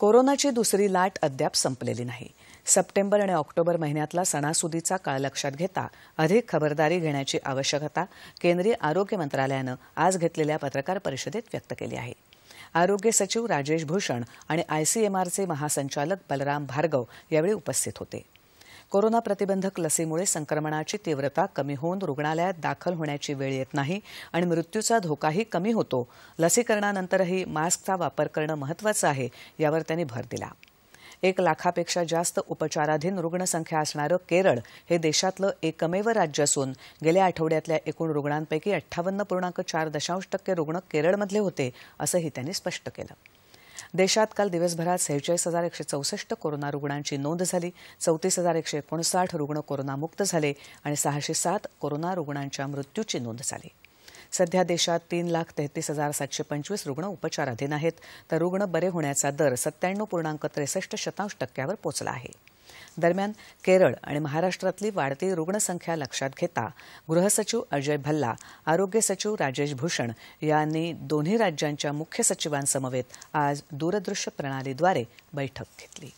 कोरोनाची दुसरी लाट अद्याप संपलेली नाही सप्टेंबर आणि ऑक्टोबर महिन्यातला सणासुदीचा काळ लक्षात घेता अधिक खबरदारी घेण्याची आवश्यकता केंद्रीय आरोग्य मंत्रालयानं आज घेतलेल्या पत्रकार परिषदेत व्यक्त केली आहे आरोग्य सचिव राजेश भूषण आणि आयसीएमआरचे महासंचालक बलराम भार्गव यावेळी उपस्थित होते कोरोना प्रतिबंधक लसीमुळे संक्रमणाची तीव्रता कमी होऊन रुग्णालयात दाखल होण्याची वेळ येत नाही आणि मृत्यूचा धोकाही कमी होतो लसीकरणानंतरही मास्कचा वापर करणं महत्वाचं आहे यावर त्यांनी भर दिला एक लाखापेक्षा जास्त उपचाराधीन रुग्णसंख्या असणारं केरळ हे देशातलं एकमेव राज्य असून गेल्या आठवड्यातल्या एकूण रुग्णांपैकी अठ्ठावन्न पूर्णांक चार दशांश टक्के रुग्ण केरळमधले होते असंही त्यांनी स्पष्ट केलं देशात काल दिवसभरात सेहेचाळीस हजार एकशे चौसष्ट कोरोना रुग्णांची नोंद झाली चौतीस हजार एकशे एकोणसाठ रुग्ण कोरोनामुक्त झाले आणि सहाशे सात कोरोना रुग्णांच्या मृत्यूची नोंद झाली सध्या देशात तीन लाख तेहतीस हजार सातशे पंचवीस रुग्ण उपचाराधीन आहेत तर रुग्ण बरे होण्याचा दर सत्त्याण्णव पूर्णांक त्रेसष्ट शतांश टक्क्यावर पोचला आहे दरम्यान केरळ आणि महाराष्ट्रातली वाढती रुग्णसंख्या लक्षात घेता गृहसचिव अजय भल्ला आरोग्य सचिव राजेश भूषण यांनी दोन्ही राज्यांच्या मुख्य सचिवांसमवेत आज दूरदृश्य प्रणालीद्वारे बैठक घेतली